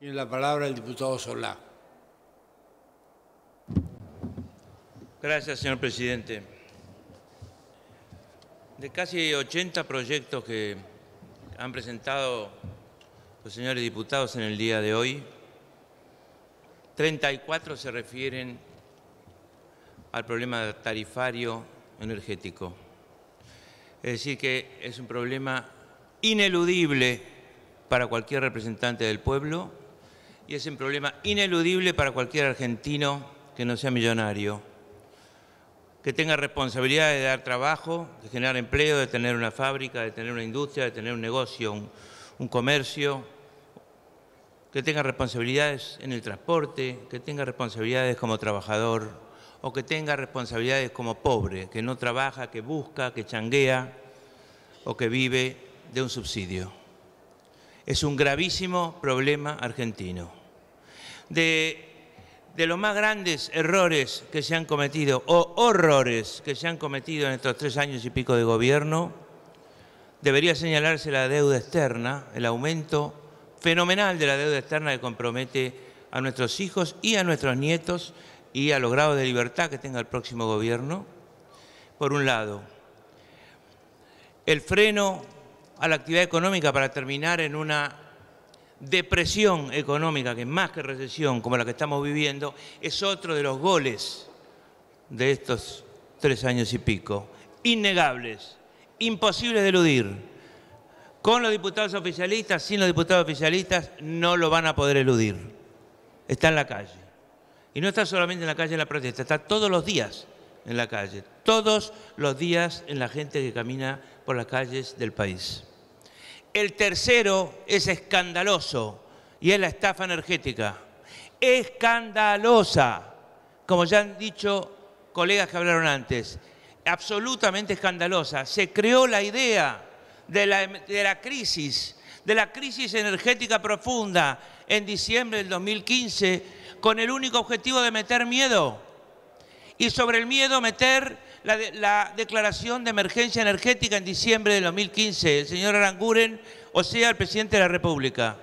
Tiene la palabra el diputado Solá. Gracias, señor presidente. De casi 80 proyectos que han presentado los señores diputados en el día de hoy, 34 se refieren al problema tarifario energético. Es decir, que es un problema ineludible para cualquier representante del pueblo y es un problema ineludible para cualquier argentino que no sea millonario, que tenga responsabilidad de dar trabajo, de generar empleo, de tener una fábrica, de tener una industria, de tener un negocio, un, un comercio, que tenga responsabilidades en el transporte, que tenga responsabilidades como trabajador o que tenga responsabilidades como pobre, que no trabaja, que busca, que changuea o que vive de un subsidio es un gravísimo problema argentino. De, los más grandes errores que se han cometido o horrores que se han cometido en estos tres años y pico de gobierno, debería señalarse la deuda externa, el aumento fenomenal de la deuda externa que compromete a nuestros hijos y a nuestros nietos y a los grados de libertad que tenga el próximo gobierno, por un lado. El freno a la actividad económica para terminar en una depresión económica, que más que recesión, como la que estamos viviendo, es otro de los goles de estos tres años y pico. Innegables, imposibles de eludir. Con los diputados oficialistas, sin los diputados oficialistas, no lo van a poder eludir. Está en la calle. Y no está solamente en la calle en la protesta, está todos los días en la calle. Todos los días en la gente que camina por las calles del país. El tercero es escandaloso y es la estafa energética. Escandalosa, como ya han dicho colegas que hablaron antes, absolutamente escandalosa. Se creó la idea de la, crisis, de la crisis energética profunda en diciembre del 2015 con el único objetivo de meter miedo y sobre el miedo meter la, declaración de emergencia energética en diciembre de 2015, el señor Aranguren, o sea, el presidente de la República.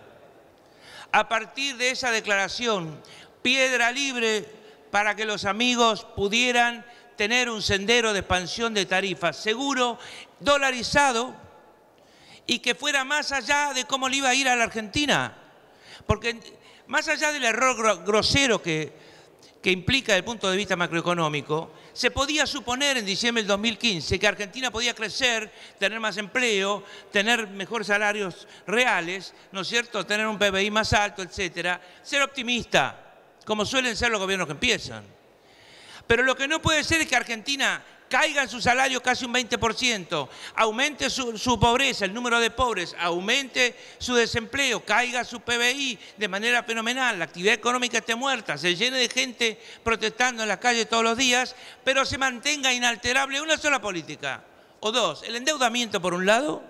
A partir de esa declaración, piedra libre para que los amigos pudieran tener un sendero de expansión de tarifas seguro, dolarizado y que fuera más allá de cómo le iba a ir a la Argentina. Porque más allá del error grosero que, que implica desde el punto de vista macroeconómico, se podía suponer en diciembre del 2015 que Argentina podía crecer, tener más empleo, tener mejores salarios reales, ¿no es cierto?, tener un PBI más alto, etcétera. Ser optimista, como suelen ser los gobiernos que empiezan. Pero lo que no puede ser es que Argentina caiga en su salario casi un 20%, aumente su, pobreza, el número de pobres, aumente su desempleo, caiga su PBI de manera fenomenal, la actividad económica esté muerta, se llene de gente protestando en las calles todos los días, pero se mantenga inalterable una sola política, o dos, el endeudamiento por un lado,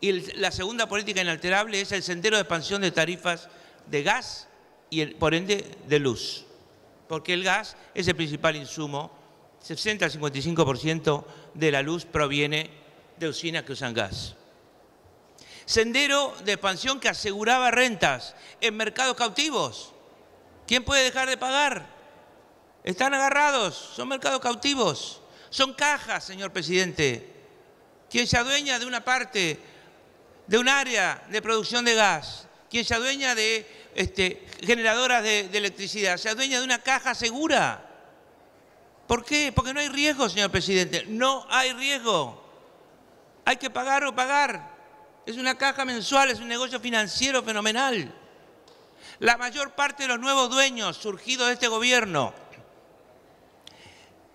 y la segunda política inalterable es el sendero de expansión de tarifas de gas y por ende de luz, porque el gas es el principal insumo 60 al 55% de la luz proviene de usinas que usan gas. Sendero de expansión que aseguraba rentas en mercados cautivos. ¿Quién puede dejar de pagar? Están agarrados, son mercados cautivos, son cajas, señor presidente. Quien se adueña de una parte, de un área de producción de gas, quien se adueña de este, generadoras de, de electricidad, se adueña de una caja segura ¿Por qué? Porque no hay riesgo, señor presidente. No hay riesgo. Hay que pagar o pagar. Es una caja mensual, es un negocio financiero fenomenal. La mayor parte de los nuevos dueños surgidos de este gobierno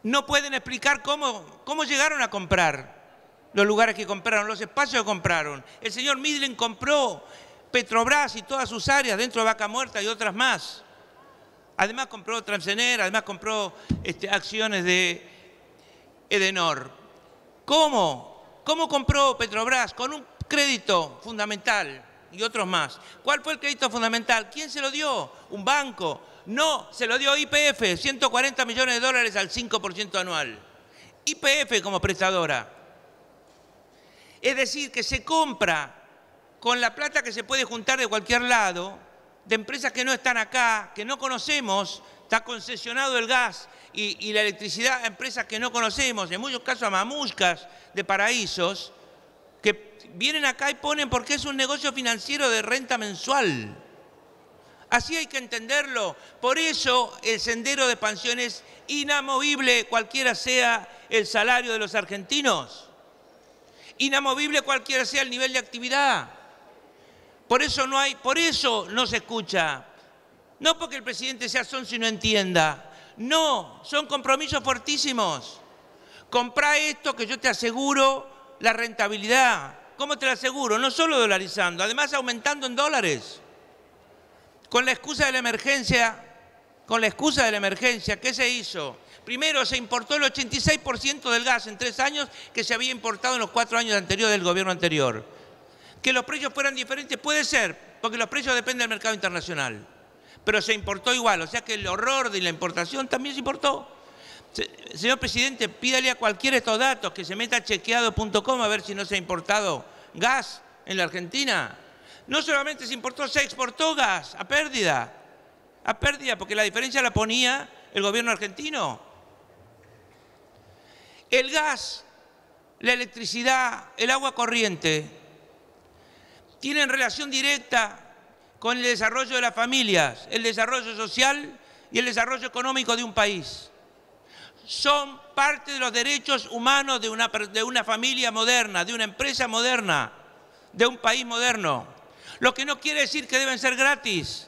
no pueden explicar cómo, cómo llegaron a comprar los lugares que compraron, los espacios que compraron. El señor Midlen compró Petrobras y todas sus áreas dentro de Vaca Muerta y otras más. Además compró Transener, además compró este, acciones de Edenor. ¿Cómo? ¿Cómo compró Petrobras? Con un crédito fundamental y otros más. ¿Cuál fue el crédito fundamental? ¿Quién se lo dio? ¿Un banco? No, se lo dio IPF, 140 millones de dólares al 5% anual. IPF como prestadora. Es decir, que se compra con la plata que se puede juntar de cualquier lado, de empresas que no están acá, que no conocemos, está concesionado el gas y, la electricidad a empresas que no conocemos, en muchos casos a mamuscas de paraísos, que vienen acá y ponen porque es un negocio financiero de renta mensual. Así hay que entenderlo. Por eso el sendero de expansión es inamovible, cualquiera sea el salario de los argentinos. Inamovible cualquiera sea el nivel de actividad. Por eso no hay, por eso no se escucha. No porque el presidente sea son si no entienda. No, son compromisos fortísimos. Comprá esto que yo te aseguro la rentabilidad. ¿Cómo te lo aseguro? No solo dolarizando, además aumentando en dólares. Con la excusa de la emergencia, con la excusa de la emergencia, ¿qué se hizo? Primero, se importó el 86% del gas en tres años que se había importado en los cuatro años anteriores del gobierno anterior. Que los precios fueran diferentes puede ser, porque los precios dependen del mercado internacional. Pero se importó igual, o sea que el horror de la importación también se importó. Señor presidente, pídale a cualquiera estos datos que se meta a chequeado.com a ver si no se ha importado gas en la Argentina. No solamente se importó, se exportó gas a pérdida. A pérdida, porque la diferencia la ponía el gobierno argentino. El gas, la electricidad, el agua corriente, tienen relación directa con el desarrollo de las familias, el desarrollo social y el desarrollo económico de un país. Son parte de los derechos humanos de una, de una familia moderna, de una empresa moderna, de un país moderno. Lo que no quiere decir que deben ser gratis.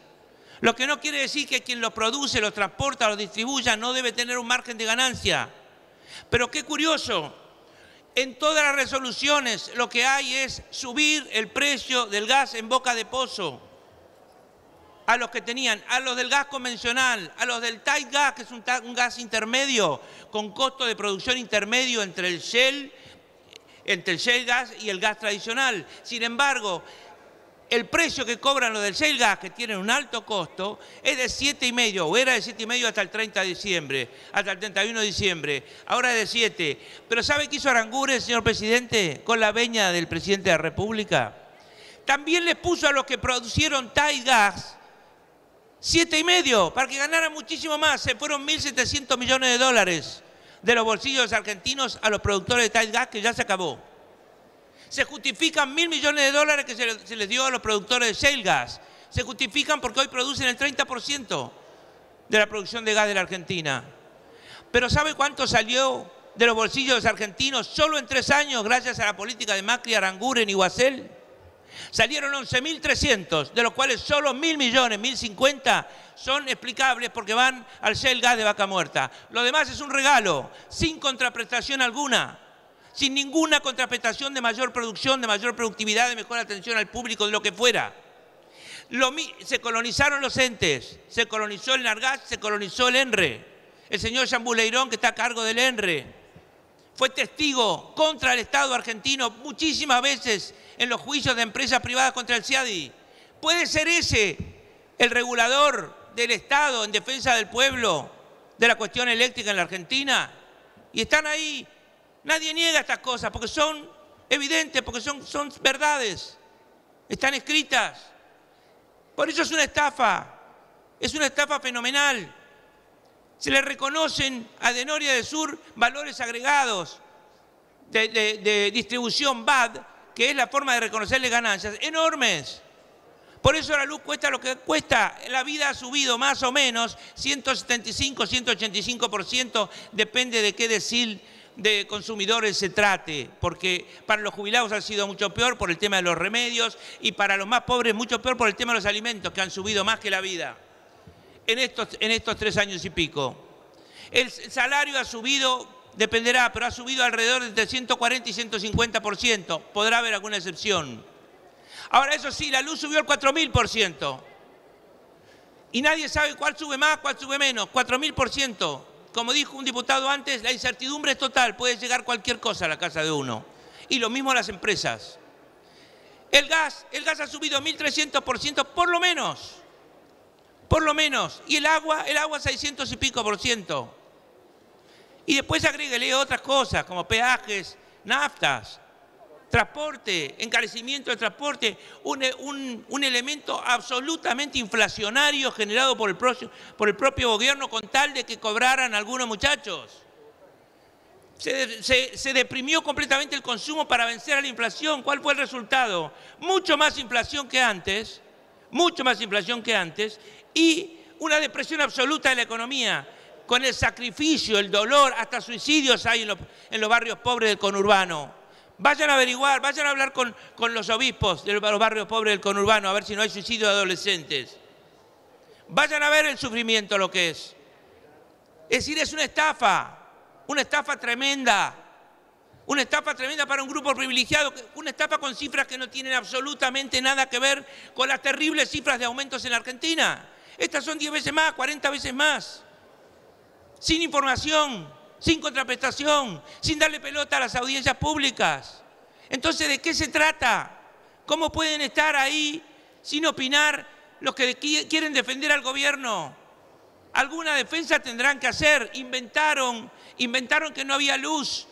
Lo que no quiere decir que quien los produce, los transporta, los distribuya, no debe tener un margen de ganancia. Pero qué curioso, en todas las resoluciones lo que hay es subir el precio del gas en boca de pozo a los que tenían, a los del gas convencional, a los del tight gas, que es un, gas intermedio, con costo de producción intermedio entre el Shell, entre el Shell gas y el gas tradicional. Sin embargo, el precio que cobran los del shale gas, que tienen un alto costo, es de medio. o era de medio hasta el 30 de diciembre, hasta el 31 de diciembre, ahora es de 7. Pero ¿sabe qué hizo Arangure, señor presidente, con la veña del presidente de la República? También les puso a los que producieron TAI gas y medio para que ganaran muchísimo más. Se fueron 1.700 millones de dólares de los bolsillos argentinos a los productores de Tide gas que ya se acabó se justifican mil millones de dólares que se, les dio a los productores de shale gas, se justifican porque hoy producen el 30% de la producción de gas de la Argentina. Pero ¿sabe cuánto salió de los bolsillos de los argentinos solo en tres años gracias a la política de Macri, Aranguren y Guasel? Salieron 11.300, de los cuales solo mil millones, 1.050, son explicables porque van al Shell Gas de Vaca Muerta. Lo demás es un regalo, sin contraprestación alguna sin ninguna contraprestación de mayor producción, de mayor productividad, de mejor atención al público, de lo que fuera. se colonizaron los entes, se colonizó el Nargaz, se colonizó el ENRE. El señor Jambuleirón, que está a cargo del ENRE, fue testigo contra el Estado argentino muchísimas veces en los juicios de empresas privadas contra el CIADI. ¿Puede ser ese el regulador del Estado en defensa del pueblo de la cuestión eléctrica en la Argentina? Y están ahí Nadie niega estas cosas porque son evidentes, porque son, son verdades, están escritas. Por eso es una estafa, es una estafa fenomenal. Se le reconocen a Denoria del Sur valores agregados de, de distribución BAD, que es la forma de reconocerle ganancias enormes. Por eso la luz cuesta lo que cuesta. La vida ha subido más o menos 175, 185%, depende de qué decir de consumidores se trate, porque para los jubilados ha sido mucho peor por el tema de los remedios y para los más pobres mucho peor por el tema de los alimentos, que han subido más que la vida en estos, en estos tres años y pico. El salario ha subido, dependerá, pero ha subido alrededor de entre 140 y 150%, podrá haber alguna excepción. Ahora, eso sí, la luz subió al 4.000%. Y nadie sabe cuál sube más, cuál sube menos, 4.000%. Como dijo un diputado antes, la incertidumbre es total, puede llegar cualquier cosa a la casa de uno. Y lo mismo a las empresas. El gas, el gas ha subido 1.300% por lo menos, por lo menos. Y el agua, el agua 600 y pico por ciento. Y después agréguele otras cosas como peajes, naftas, transporte, encarecimiento del transporte, un, eh, elemento absolutamente inflacionario generado por el, propio gobierno con tal de que cobraran algunos muchachos. Se, deprimió completamente el consumo para vencer a la inflación. ¿Cuál fue el resultado? Mucho más inflación que antes, mucho más inflación que antes y una depresión absoluta de la economía con el sacrificio, el dolor, hasta suicidios hay en los barrios pobres del conurbano. Vayan a averiguar, vayan a hablar con, los obispos de los barrios pobres del conurbano, a ver si no hay suicidio de adolescentes. Vayan a ver el sufrimiento lo que es. Es decir, es una estafa, una estafa tremenda, una estafa tremenda para un grupo privilegiado, una estafa con cifras que no tienen absolutamente nada que ver con las terribles cifras de aumentos en la Argentina. Estas son 10 veces más, 40 veces más, sin información, sin contraprestación, sin darle pelota a las audiencias públicas. Entonces, ¿de qué se trata? ¿Cómo pueden estar ahí sin opinar los que quieren defender al gobierno? Alguna defensa tendrán que hacer. Inventaron, inventaron que no había luz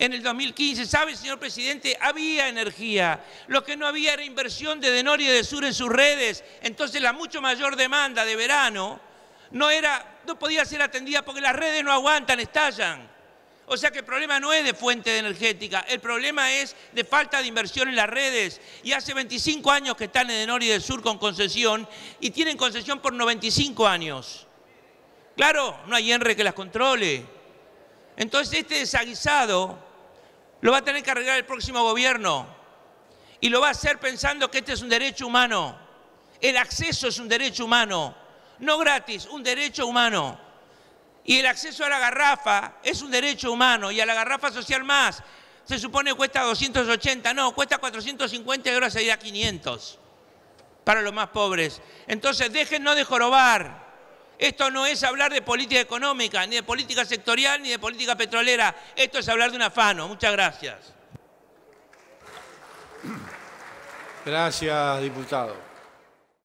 en el 2015. ¿Sabe, señor presidente? Había energía. Lo que no había era inversión de Denor y de Sur en sus redes. Entonces la mucho mayor demanda de verano no, era, no podía ser atendida porque las redes no aguantan, estallan. O sea que el problema no es de fuente energética, el problema es de falta de inversión en las redes. Y hace 25 años que están en el norte y del sur con concesión y tienen concesión por 95 años. Claro, no hay ENRE que las controle. Entonces este desaguisado lo va a tener que arreglar el próximo gobierno y lo va a hacer pensando que este es un derecho humano. El acceso es un derecho humano no gratis, un derecho humano. Y el acceso a la garrafa es un derecho humano y a la garrafa social más. Se supone que cuesta 280, no, cuesta 450 y ahora se a 500 para los más pobres. Entonces, no de jorobar. Esto no es hablar de política económica, ni de política sectorial, ni de política petrolera. Esto es hablar de un afano. Muchas gracias. Gracias, diputado.